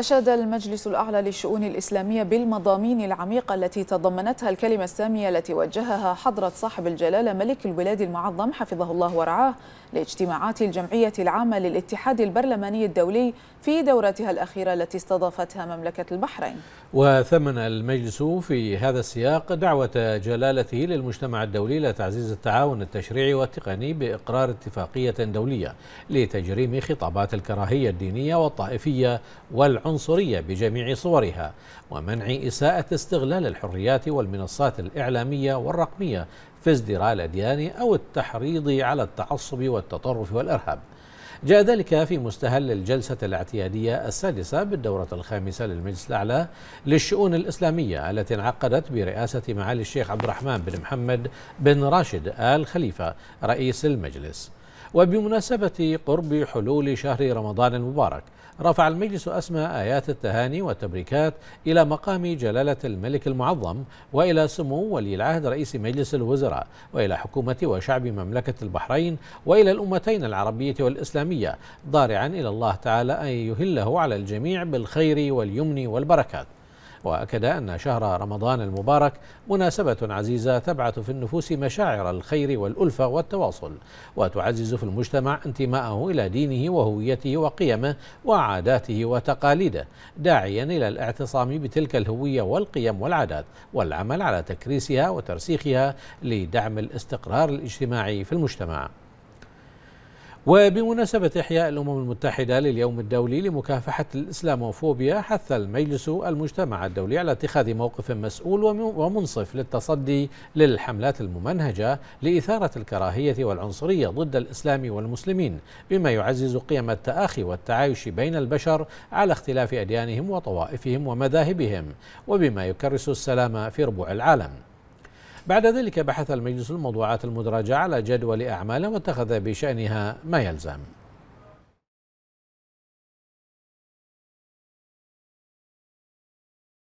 أشاد المجلس الأعلى للشؤون الإسلامية بالمضامين العميقة التي تضمنتها الكلمة السامية التي وجهها حضرة صاحب الجلالة ملك البلاد المعظم حفظه الله ورعاه لاجتماعات الجمعية العامة للاتحاد البرلماني الدولي في دورتها الأخيرة التي استضافتها مملكة البحرين وثمن المجلس في هذا السياق دعوة جلالته للمجتمع الدولي لتعزيز التعاون التشريعي والتقني بإقرار اتفاقية دولية لتجريم خطابات الكراهية الدينية والطائفية والعنف العنصرية بجميع صورها ومنع إساءة استغلال الحريات والمنصات الإعلامية والرقمية في ازدراء الأديان أو التحريض على التعصب والتطرف والإرهاب جاء ذلك في مستهل الجلسة الاعتيادية السادسة بالدورة الخامسة للمجلس الأعلى للشؤون الإسلامية التي انعقدت برئاسة معالي الشيخ عبد الرحمن بن محمد بن راشد آل خليفة رئيس المجلس وبمناسبة قرب حلول شهر رمضان المبارك رفع المجلس أسمى آيات التهاني والتبريكات إلى مقام جلالة الملك المعظم وإلى سمو ولي العهد رئيس مجلس الوزراء وإلى حكومة وشعب مملكة البحرين وإلى الأمتين العربية والإسلامية ضارعا إلى الله تعالى أن يهله على الجميع بالخير واليمن والبركات وأكد أن شهر رمضان المبارك مناسبة عزيزة تبعث في النفوس مشاعر الخير والألفة والتواصل وتعزز في المجتمع انتماءه إلى دينه وهويته وقيمه وعاداته وتقاليده داعيا إلى الاعتصام بتلك الهوية والقيم والعادات والعمل على تكريسها وترسيخها لدعم الاستقرار الاجتماعي في المجتمع وبمناسبة إحياء الأمم المتحدة لليوم الدولي لمكافحة الإسلاموفوبيا حث المجلس المجتمع الدولي على اتخاذ موقف مسؤول ومنصف للتصدي للحملات الممنهجة لإثارة الكراهية والعنصرية ضد الإسلام والمسلمين بما يعزز قيم التآخي والتعايش بين البشر على اختلاف أديانهم وطوائفهم ومذاهبهم وبما يكرس السلام في ربوع العالم بعد ذلك بحث المجلس الموضوعات المدرجة على جدول أعماله واتخذ بشأنها ما يلزم